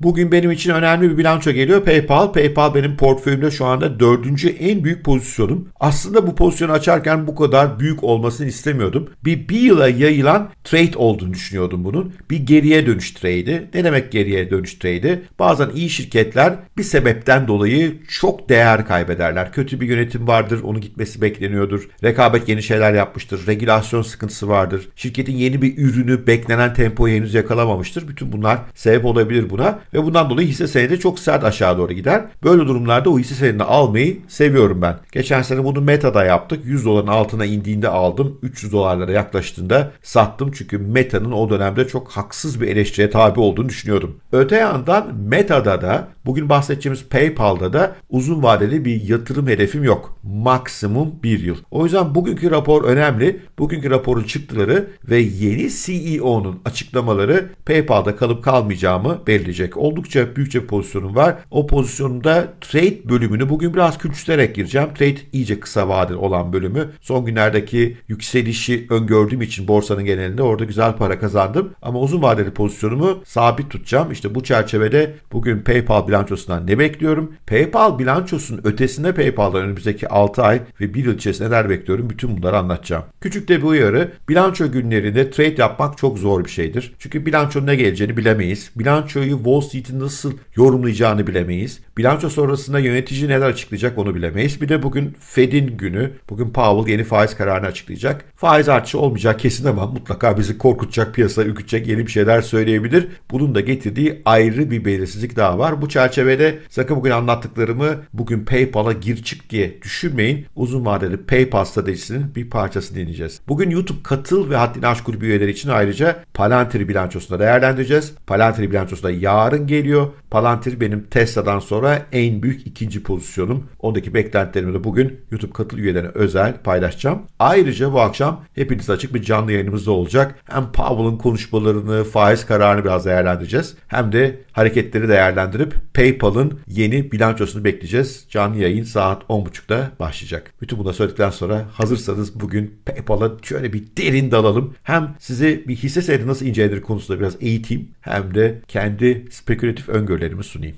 Bugün benim için önemli bir bilanço geliyor. PayPal. PayPal benim portföyümde şu anda dördüncü en büyük pozisyonum. Aslında bu pozisyonu açarken bu kadar büyük olmasını istemiyordum. Bir, bir yıla yayılan trade olduğunu düşünüyordum bunun. Bir geriye dönüş trade'i. Ne demek geriye dönüş trade'i? Bazen iyi şirketler bir sebepten dolayı çok değer kaybederler. Kötü bir yönetim vardır. Onun gitmesi bekleniyordur. Rekabet yeni şeyler yapmıştır. Regülasyon sıkıntısı vardır. Şirketin yeni bir ürünü beklenen tempoyu henüz yakalamamıştır. Bütün bunlar sebep olabilir buna ve bundan dolayı hisse senedi çok sert aşağı doğru gider. Böyle durumlarda o hisse senedini almayı seviyorum ben. Geçen sene bunu Meta'da yaptık. 100 doların altına indiğinde aldım. 300 dolarlara yaklaştığında sattım. Çünkü Meta'nın o dönemde çok haksız bir eleştiriye tabi olduğunu düşünüyordum. Öte yandan Meta'da da Bugün bahsedeceğimiz PayPal'da da uzun vadeli bir yatırım hedefim yok. Maksimum bir yıl. O yüzden bugünkü rapor önemli. Bugünkü raporun çıktıları ve yeni CEO'nun açıklamaları PayPal'da kalıp kalmayacağımı belirleyecek. Oldukça büyükçe pozisyonum var. O pozisyonda trade bölümünü bugün biraz küçülterek gireceğim. Trade iyice kısa vadeli olan bölümü. Son günlerdeki yükselişi öngördüğüm için borsanın genelinde orada güzel para kazandım. Ama uzun vadeli pozisyonumu sabit tutacağım. İşte bu çerçevede bugün PayPal biraz bilançosundan ne bekliyorum? PayPal bilançosunun ötesinde PayPal'dan önümüzdeki 6 ay ve 1 yıl içerisinde neler bekliyorum? Bütün bunları anlatacağım. Küçük de bir uyarı. Bilanço günlerinde trade yapmak çok zor bir şeydir. Çünkü bilanço ne geleceğini bilemeyiz. Bilançoyu Wall Street'in nasıl yorumlayacağını bilemeyiz. Bilanço sonrasında yönetici neler açıklayacak onu bilemeyiz. Bir de bugün Fed'in günü. Bugün Powell yeni faiz kararını açıklayacak. Faiz artışı olmayacak kesin ama mutlaka bizi korkutacak, piyasaya ürkütecek yeni bir şeyler söyleyebilir. Bunun da getirdiği ayrı bir belirsizlik daha var. Bu çerçevede çerçevede sakın bugün anlattıklarımı bugün PayPal'a gir çık diye düşünmeyin. Uzun vadeli PayPal stratejisinin bir parçası deneyeceğiz. Bugün YouTube katıl ve haddini aşk kulübü üyeleri için ayrıca Palantir bilançosunda değerlendireceğiz. Palantir bilançosunda yarın geliyor. Palantir benim Tesla'dan sonra en büyük ikinci pozisyonum. Ondaki beklentilerimi de bugün YouTube katıl üyelerine özel paylaşacağım. Ayrıca bu akşam hepiniz açık bir canlı yayınımızda olacak. Hem Powell'ın konuşmalarını, faiz kararını biraz değerlendireceğiz. Hem de hareketleri değerlendirip PayPal'ın yeni bilançosunu bekleyeceğiz. Canlı yayın saat 10.30'da başlayacak. Bütün bunu söyledikten sonra hazırsanız bugün PayPal'a şöyle bir derin dalalım. Hem sizi bir hisse senedi nasıl incelenir konusunda biraz eğiteyim hem de kendi spekülatif öngörülerimi sunayım.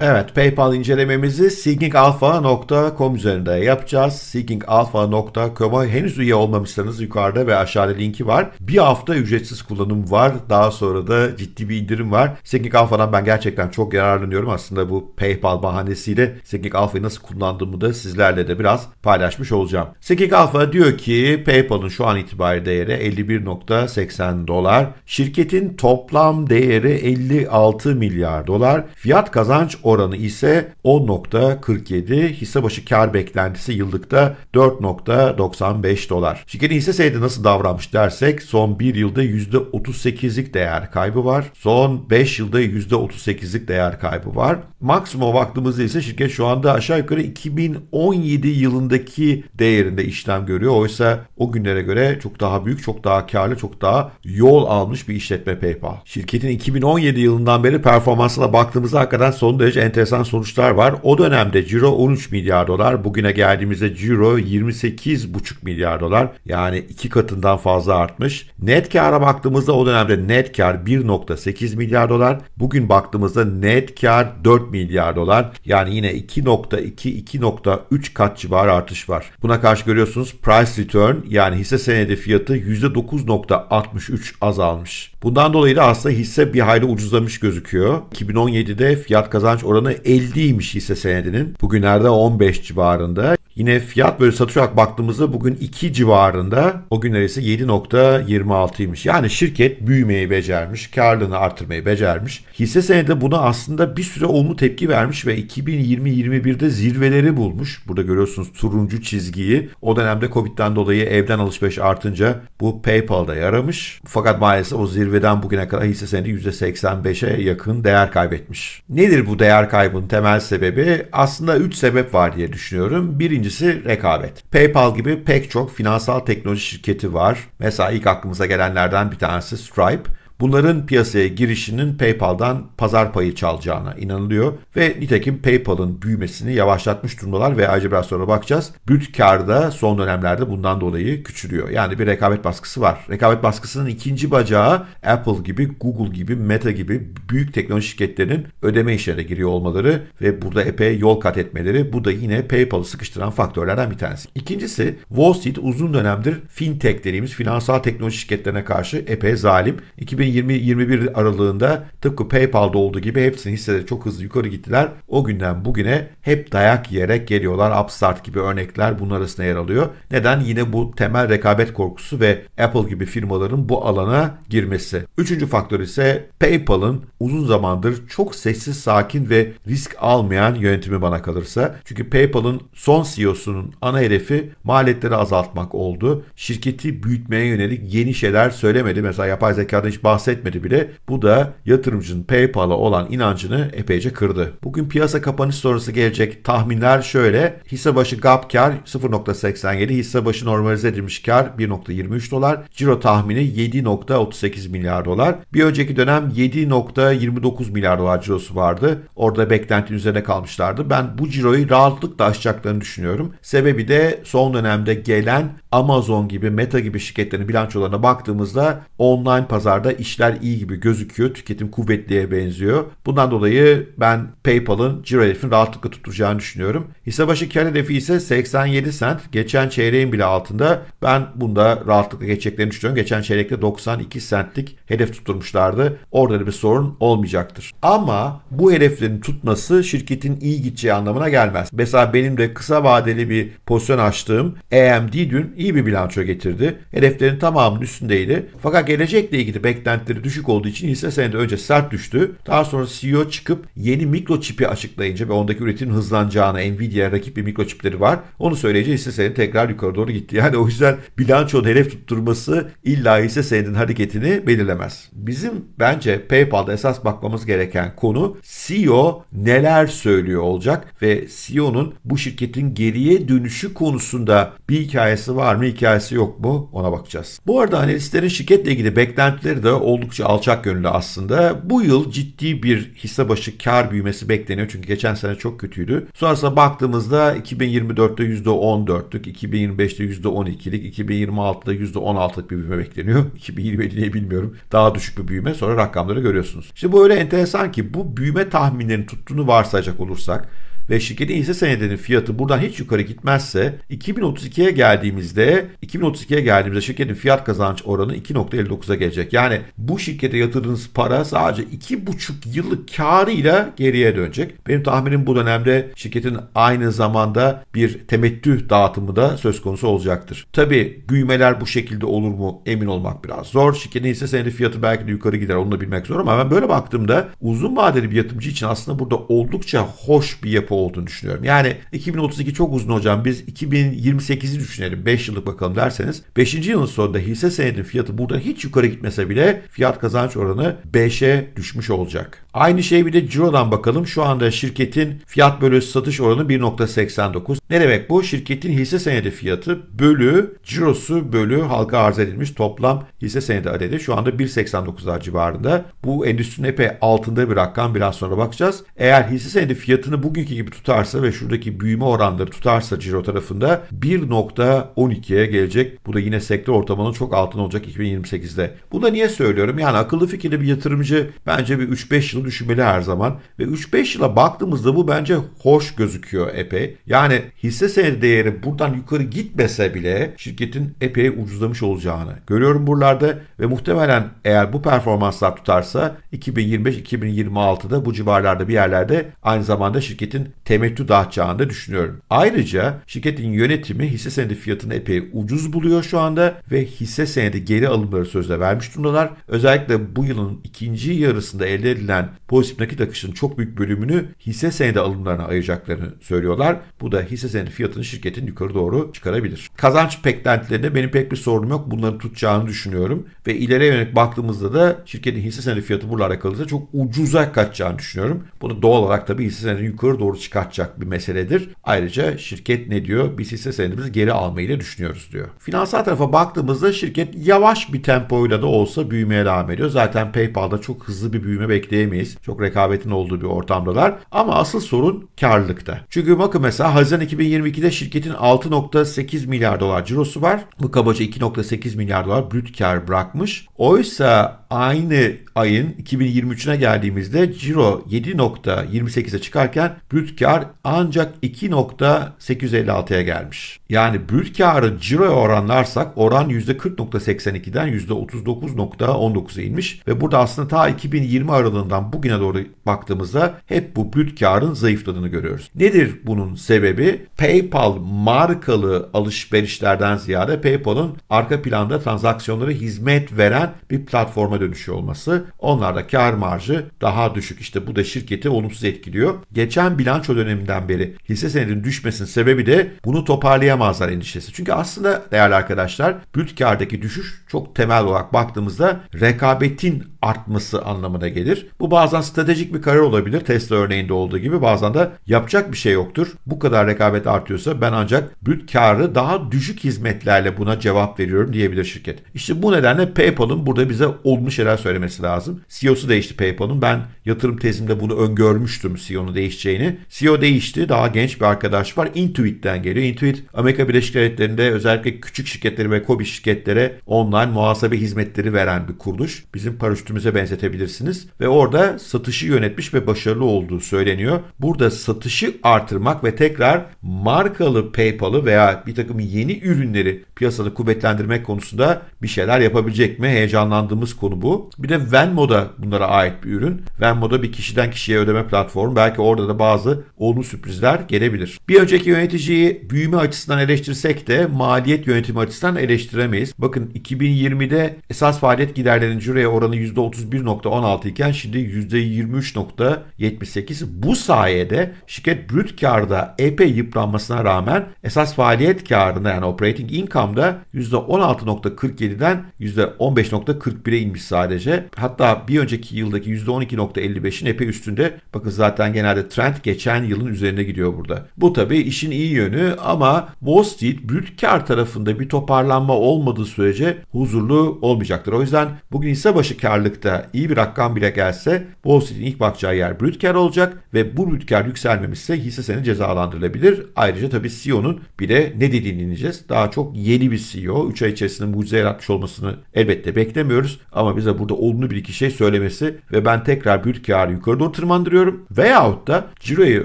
Evet, PayPal incelememizi seekingalpha.com üzerinde yapacağız. seekingalpha.com'a henüz üye olmamışsanız yukarıda ve aşağıda linki var. Bir hafta ücretsiz kullanım var. Daha sonra da ciddi bir indirim var. Seeking Alpha'dan ben gerçekten çok yararlanıyorum. Aslında bu PayPal bahanesiyle Seeking Alpha'yı nasıl kullandığımı da sizlerle de biraz paylaşmış olacağım. Seeking Alpha diyor ki PayPal'ın şu an itibari değeri 51.80 dolar. Şirketin toplam değeri 56 milyar dolar. Fiyat kazanç oranı ise 10.47, hisse başı kar beklentisi yıllıkta 4.95 dolar. Şirketin hisse senedi nasıl davranmış dersek son 1 yılda %38'lik değer kaybı var. Son 5 yılda %38'lik değer kaybı var. Maksimum baktığımızda ise şirket şu anda aşağı yukarı 2017 yılındaki değerinde işlem görüyor. Oysa o günlere göre çok daha büyük, çok daha karlı, çok daha yol almış bir işletme PayPal. Şirketin 2017 yılından beri performansına baktığımızda hakikaten son derece oldukça enteresan sonuçlar var. O dönemde ciro 13 milyar dolar, bugüne geldiğimizde ciro 28,5 milyar dolar. Yani iki katından fazla artmış. Net kar'a baktığımızda o dönemde net kar 1.8 milyar dolar. Bugün baktığımızda net kar 4 milyar dolar. Yani yine 2.2-2.3 kat civarı artış var. Buna karşı görüyorsunuz price return yani hisse senedi fiyatı %9.63 azalmış. Bundan dolayı da aslında hisse bir hayli ucuzlamış gözüküyor. 2017'de fiyat kazanç oranı 50'ymiş hisse senedinin. Bugünlerde 15 civarında. Yine fiyat böyle satış olarak baktığımızda bugün 2 civarında. O günler ise 7.26'ymış. Yani şirket büyümeyi becermiş, karlılığını artırmayı becermiş. Hisse senedi buna aslında bir süre olumlu tepki vermiş ve 2020-21'de zirveleri bulmuş. Burada görüyorsunuz turuncu çizgiyi. O dönemde Covid'den dolayı evden alışveriş artınca bu PayPal'da yaramış. Fakat maalesef o zirveden bugüne kadar hisse senedi %85'e yakın değer kaybetmiş. Nedir bu değer kaybının temel sebebi? Aslında 3 sebep var diye düşünüyorum. Birinci Birincisi rekabet. PayPal gibi pek çok finansal teknoloji şirketi var. Mesela ilk aklımıza gelenlerden bir tanesi Stripe bunların piyasaya girişinin PayPal'dan pazar payı çalacağına inanılıyor ve nitekim PayPal'ın büyümesini yavaşlatmış durumdalar ve ayrıca biraz sonra bakacağız. Brüt karda son dönemlerde bundan dolayı küçülüyor. Yani bir rekabet baskısı var. Rekabet baskısının ikinci bacağı Apple gibi, Google gibi, Meta gibi büyük teknoloji şirketlerinin ödeme işlerine giriyor olmaları ve burada epey yol kat etmeleri. Bu da yine PayPal'ı sıkıştıran faktörlerden bir tanesi. İkincisi Wall Street uzun dönemdir fintech dediğimiz finansal teknoloji şirketlerine karşı epey zalim. 2000 2020-21 aralığında tıpkı PayPal'da olduğu gibi hepsinin hisseleri çok hızlı yukarı gittiler. O günden bugüne hep dayak yiyerek geliyorlar. Upstart gibi örnekler bunun arasında yer alıyor. Neden? Yine bu temel rekabet korkusu ve Apple gibi firmaların bu alana girmesi. Üçüncü faktör ise PayPal'ın uzun zamandır çok sessiz, sakin ve risk almayan yönetimi bana kalırsa. Çünkü PayPal'ın son CEO'sunun ana hedefi maliyetleri azaltmak oldu. Şirketi büyütmeye yönelik yeni şeyler söylemedi. Mesela yapay zekadan hiç bahsetmedi bahsetmedi bile. Bu da yatırımcının PayPal'a olan inancını epeyce kırdı. Bugün piyasa kapanış sonrası gelecek tahminler şöyle. Hisse başı GAP kar 0.87, hisse başı normalize edilmiş kar 1.23 dolar, ciro tahmini 7.38 milyar dolar. Bir önceki dönem 7.29 milyar dolar cirosu vardı. Orada beklentinin üzerine kalmışlardı. Ben bu ciroyu rahatlıkla aşacaklarını düşünüyorum. Sebebi de son dönemde gelen Amazon gibi, Meta gibi şirketlerin bilançolarına baktığımızda online pazarda iş işler iyi gibi gözüküyor. Tüketim kuvvetliye benziyor. Bundan dolayı ben PayPal'ın ciro hedefini rahatlıkla tutacağını düşünüyorum. Hisse başı kar hedefi ise 87 sent. Geçen çeyreğin bile altında. Ben bunda rahatlıkla geçeceklerini düşünüyorum. Geçen çeyrekte 92 sentlik hedef tutturmuşlardı. Orada bir sorun olmayacaktır. Ama bu hedeflerin tutması şirketin iyi gideceği anlamına gelmez. Mesela benim de kısa vadeli bir pozisyon açtığım AMD dün iyi bir bilanço getirdi. Hedeflerin tamamının üstündeydi. Fakat gelecekle ilgili beklenen beklentileri düşük olduğu için hisse senedi önce sert düştü. Daha sonra CEO çıkıp yeni mikroçipi açıklayınca ve ondaki üretim hızlanacağına Nvidia rakip bir mikroçipleri var. Onu söyleyince hisse senedi tekrar yukarı doğru gitti. Yani o yüzden bilançonun hedef tutturması illa hisse senedinin hareketini belirlemez. Bizim bence PayPal'da esas bakmamız gereken konu CEO neler söylüyor olacak ve CEO'nun bu şirketin geriye dönüşü konusunda bir hikayesi var mı hikayesi yok mu ona bakacağız. Bu arada analistlerin şirketle ilgili beklentileri de oldukça alçak gönüllü aslında. Bu yıl ciddi bir hisse başı kar büyümesi bekleniyor. Çünkü geçen sene çok kötüydü. Sonrasında baktığımızda 2024'te %14'lük, 2025'te %12'lik, 2026'da %16'lık bir büyüme bekleniyor. 2027 ne bilmiyorum. Daha düşük bir büyüme. Sonra rakamları görüyorsunuz. Şimdi bu öyle enteresan ki bu büyüme tahminlerinin tuttuğunu varsayacak olursak ve şirketin hisse senedinin fiyatı buradan hiç yukarı gitmezse 2032'ye geldiğimizde 2032'ye geldiğimizde şirketin fiyat kazanç oranı 2.59'a gelecek. Yani bu şirkete yatırdığınız para sadece 2,5 yıllık karıyla geriye dönecek. Benim tahminim bu dönemde şirketin aynı zamanda bir temettü dağıtımı da söz konusu olacaktır. Tabi büyümeler bu şekilde olur mu emin olmak biraz zor. Şirketin hisse senedi fiyatı belki de yukarı gider onu da bilmek zor ama ben böyle baktığımda uzun vadeli bir yatırımcı için aslında burada oldukça hoş bir yapı olduğunu düşünüyorum. Yani 2032 çok uzun hocam biz 2028'i düşünelim 5 yıllık bakalım derseniz 5. yılın sonunda hisse senedinin fiyatı buradan hiç yukarı gitmese bile fiyat kazanç oranı 5'e düşmüş olacak. Aynı şey bir de cirodan bakalım. Şu anda şirketin fiyat bölü satış oranı 1.89. Ne demek bu? Şirketin hisse senedi fiyatı bölü cirosu bölü halka arz edilmiş toplam hisse senedi adedi şu anda 1.89'lar civarında. Bu endüstrinin epey altında bir rakam biraz sonra bakacağız. Eğer hisse senedi fiyatını bugünkü gibi gibi tutarsa ve şuradaki büyüme oranları tutarsa ciro tarafında 1.12'ye gelecek. Bu da yine sektör ortamının çok altın olacak 2028'de. Bunu da niye söylüyorum? Yani akıllı fikirli bir yatırımcı bence bir 3-5 yıl düşünmeli her zaman. Ve 3-5 yıla baktığımızda bu bence hoş gözüküyor epey. Yani hisse senedi değeri buradan yukarı gitmese bile şirketin epey ucuzlamış olacağını görüyorum buralarda ve muhtemelen eğer bu performanslar tutarsa 2025-2026'da bu civarlarda bir yerlerde aynı zamanda şirketin temettü dağıtacağını düşünüyorum. Ayrıca şirketin yönetimi hisse senedi fiyatını epey ucuz buluyor şu anda ve hisse senedi geri alımları sözde vermiş durumdalar. Özellikle bu yılın ikinci yarısında elde edilen pozitif nakit akışının çok büyük bölümünü hisse senedi alımlarına ayıracaklarını söylüyorlar. Bu da hisse senedi fiyatını şirketin yukarı doğru çıkarabilir. Kazanç beklentilerinde benim pek bir sorunum yok. Bunları tutacağını düşünüyorum ve ileriye yönelik baktığımızda da şirketin hisse senedi fiyatı buralara kalırsa çok ucuza kaçacağını düşünüyorum. Bunu doğal olarak tabii hisse senedi yukarı doğru doğru çıkartacak bir meseledir. Ayrıca şirket ne diyor? Biz hisse senedimizi geri almayı da düşünüyoruz diyor. Finansal tarafa baktığımızda şirket yavaş bir tempoyla da olsa büyümeye devam ediyor. Zaten PayPal'da çok hızlı bir büyüme bekleyemeyiz. Çok rekabetin olduğu bir ortamdalar. Ama asıl sorun karlılıkta. Çünkü bakın mesela Haziran 2022'de şirketin 6.8 milyar dolar cirosu var. Bu kabaca 2.8 milyar dolar brüt kar bırakmış. Oysa aynı ayın 2023'üne geldiğimizde ciro 7.28'e çıkarken brüt brüt kar ancak 2.856'ya gelmiş. Yani brüt karı ciroya oranlarsak oran %40.82'den %39.19'a inmiş ve burada aslında ta 2020 aralığından bugüne doğru baktığımızda hep bu brüt karın zayıfladığını görüyoruz. Nedir bunun sebebi? PayPal markalı alışverişlerden ziyade PayPal'ın arka planda transaksiyonlara hizmet veren bir platforma dönüşü olması. Onlarda kar marjı daha düşük. İşte bu da şirketi olumsuz etkiliyor. Geçen bilan bilanço döneminden beri hisse senedinin düşmesinin sebebi de bunu toparlayamazlar endişesi. Çünkü aslında değerli arkadaşlar brüt düşüş çok temel olarak baktığımızda rekabetin artması anlamına gelir. Bu bazen stratejik bir karar olabilir Tesla örneğinde olduğu gibi bazen de yapacak bir şey yoktur. Bu kadar rekabet artıyorsa ben ancak brüt karı daha düşük hizmetlerle buna cevap veriyorum diyebilir şirket. İşte bu nedenle PayPal'ın burada bize olmuş şeyler söylemesi lazım. CEO'su değişti PayPal'ın. Ben yatırım tezimde bunu öngörmüştüm CEO'nun değişeceğini. CEO değişti. Daha genç bir arkadaş var. Intuit'ten geliyor. Intuit Amerika Birleşik Devletleri'nde özellikle küçük şirketlere ve kobi şirketlere online muhasebe hizmetleri veren bir kuruluş. Bizim paraşüt üstümüze benzetebilirsiniz. Ve orada satışı yönetmiş ve başarılı olduğu söyleniyor. Burada satışı artırmak ve tekrar markalı PayPal'ı veya bir takım yeni ürünleri piyasada kuvvetlendirmek konusunda bir şeyler yapabilecek mi? Heyecanlandığımız konu bu. Bir de Venmo da bunlara ait bir ürün. Venmo da bir kişiden kişiye ödeme platformu. Belki orada da bazı olumlu sürprizler gelebilir. Bir önceki yöneticiyi büyüme açısından eleştirsek de maliyet yönetimi açısından eleştiremeyiz. Bakın 2020'de esas faaliyet giderlerinin cüreye oranı %31.16 iken şimdi %23.78. Bu sayede şirket brüt karda epey yıpranmasına rağmen esas faaliyet karında yani operating income toplamda %16.47'den %15.41'e inmiş sadece. Hatta bir önceki yıldaki %12.55'in epey üstünde. Bakın zaten genelde trend geçen yılın üzerine gidiyor burada. Bu tabii işin iyi yönü ama Wall Street brüt kar tarafında bir toparlanma olmadığı sürece huzurlu olmayacaktır. O yüzden bugün hisse başı karlıkta iyi bir rakam bile gelse Wall Street'in ilk bakacağı yer brüt kar olacak ve bu brüt kar yükselmemişse hisse seni cezalandırılabilir. Ayrıca tabii CEO'nun bir de ne dediğini dinleyeceğiz. Daha çok yeni yeni bir CEO 3 ay içerisinde mucize yaratmış olmasını elbette beklemiyoruz. Ama bize burada olumlu bir iki şey söylemesi ve ben tekrar büyük karı yukarı doğru tırmandırıyorum. Veyahut da ciroyu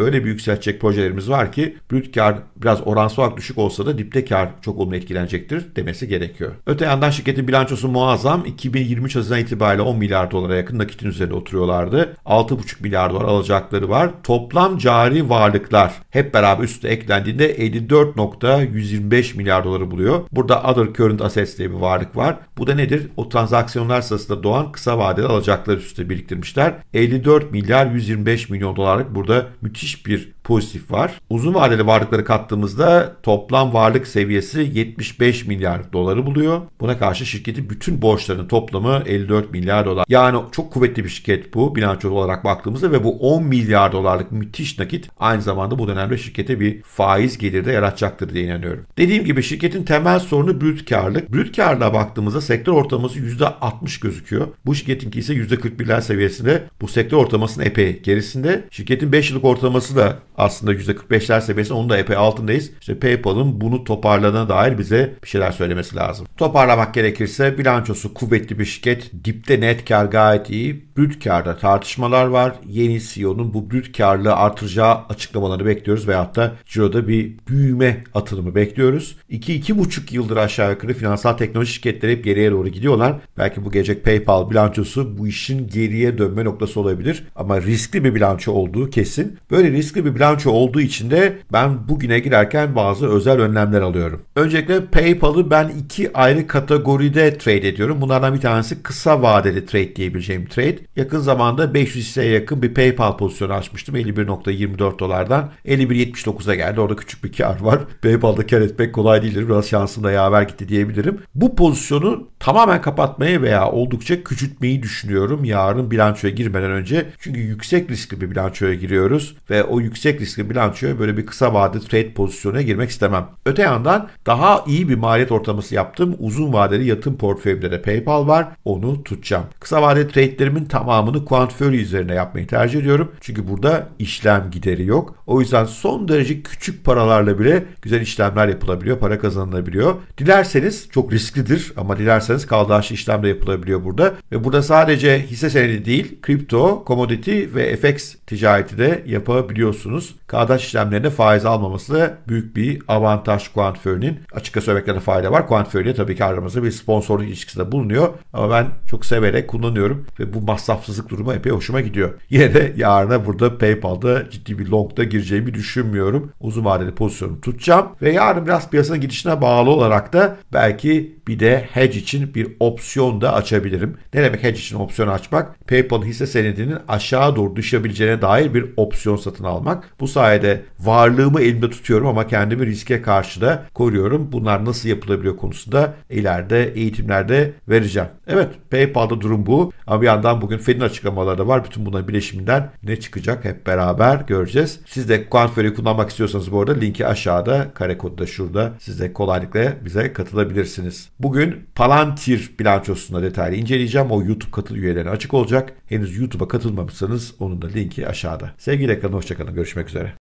öyle bir yükseltecek projelerimiz var ki büyük kar biraz oransal olarak düşük olsa da dipte kar çok olumlu etkilenecektir demesi gerekiyor. Öte yandan şirketin bilançosu muazzam. 2023 Haziran itibariyle 10 milyar dolara yakın nakitin üzerinde oturuyorlardı. 6,5 milyar dolar alacakları var. Toplam cari varlıklar hep beraber üstüne eklendiğinde 54.125 milyar doları buluyor. Burada other current assets diye bir varlık var. Bu da nedir? O transaksiyonlar sırasında doğan kısa vadeli alacaklar üstü biriktirmişler. 54 milyar 125 milyon dolarlık burada müthiş bir pozitif var. Uzun vadeli varlıkları kattığımızda toplam varlık seviyesi 75 milyar doları buluyor. Buna karşı şirketi bütün borçlarının toplamı 54 milyar dolar. Yani çok kuvvetli bir şirket bu bilanço olarak baktığımızda ve bu 10 milyar dolarlık müthiş nakit aynı zamanda bu dönemde şirkete bir faiz geliri de yaratacaktır diye inanıyorum. Dediğim gibi şirketin temel sorunu brüt karlık. Brüt karlığa baktığımızda sektör ortalaması %60 gözüküyor. Bu şirketinki ise %41'ler seviyesinde. Bu sektör ortalamasının epey gerisinde. Şirketin 5 yıllık ortalaması da aslında %45'ler seviyesi onun da epey altındayız. İşte PayPal'ın bunu toparladığına dair bize bir şeyler söylemesi lazım. Toparlamak gerekirse bilançosu kuvvetli bir şirket. Dipte net kar gayet iyi. Brüt karda tartışmalar var. Yeni CEO'nun bu brüt karlı artıracağı açıklamaları bekliyoruz veyahut da ciroda bir büyüme atılımı bekliyoruz. 2-2,5 yıldır aşağı yukarı finansal teknoloji şirketleri hep geriye doğru gidiyorlar. Belki bu gelecek PayPal bilançosu bu işin geriye dönme noktası olabilir. Ama riskli bir bilanço olduğu kesin. Böyle riskli bir bilanço bilanço olduğu için de ben bugüne girerken bazı özel önlemler alıyorum. Öncelikle PayPal'ı ben iki ayrı kategoride trade ediyorum. Bunlardan bir tanesi kısa vadeli trade diyebileceğim trade. Yakın zamanda 500 hisseye yakın bir PayPal pozisyonu açmıştım. 51.24 dolardan 51.79'a geldi. Orada küçük bir kar var. PayPal'da kar etmek kolay değildir. Biraz şansım da yaver gitti diyebilirim. Bu pozisyonu tamamen kapatmayı veya oldukça küçültmeyi düşünüyorum. Yarın bilançoya girmeden önce. Çünkü yüksek riskli bir bilançoya giriyoruz ve o yüksek yüksek riskli bilançoya böyle bir kısa vadeli trade pozisyonuna girmek istemem. Öte yandan daha iyi bir maliyet ortalaması yaptığım uzun vadeli yatırım portföyümde de PayPal var. Onu tutacağım. Kısa vadeli trade'lerimin tamamını kuantföy üzerine yapmayı tercih ediyorum. Çünkü burada işlem gideri yok. O yüzden son derece küçük paralarla bile güzel işlemler yapılabiliyor, para kazanılabiliyor. Dilerseniz çok risklidir ama dilerseniz kaldıraçlı işlem de yapılabiliyor burada. Ve burada sadece hisse senedi değil, kripto, komoditi ve FX ticareti de yapabiliyorsunuz biliyorsunuz. Kardeş işlemlerine faiz almaması da büyük bir avantaj Kuantföy'ün. Açıkça söylemekte fayda var. Kuantföy'le tabii ki aramızda bir sponsorluk de bulunuyor. Ama ben çok severek kullanıyorum ve bu masrafsızlık durumu epey hoşuma gidiyor. Yine de yarına burada PayPal'da ciddi bir longda gireceğimi düşünmüyorum. Uzun vadeli pozisyonumu tutacağım ve yarın biraz piyasanın gidişine bağlı olarak da belki bir de hedge için bir opsiyon da açabilirim. Ne demek hedge için opsiyon açmak? PayPal hisse senedinin aşağı doğru düşebileceğine dair bir opsiyon satın almak. Bu sayede varlığımı elimde tutuyorum ama kendimi riske karşı da koruyorum. Bunlar nasıl yapılabiliyor konusunda ileride eğitimlerde vereceğim. Evet PayPal'da durum bu. Ama bir yandan bugün Fed'in açıklamaları da var. Bütün bunların bileşiminden ne çıkacak hep beraber göreceğiz. Siz de Kuantferi'yi kullanmak istiyorsanız bu arada linki aşağıda kare kodu da şurada. Siz de kolaylıkla bize katılabilirsiniz. Bugün Palantir bilançosunda detaylı inceleyeceğim. O YouTube katıl üyelerine açık olacak. Henüz YouTube'a katılmamışsanız onun da linki aşağıda. Sevgiyle kalın, hoşçakalın. Görüşmek högst är det.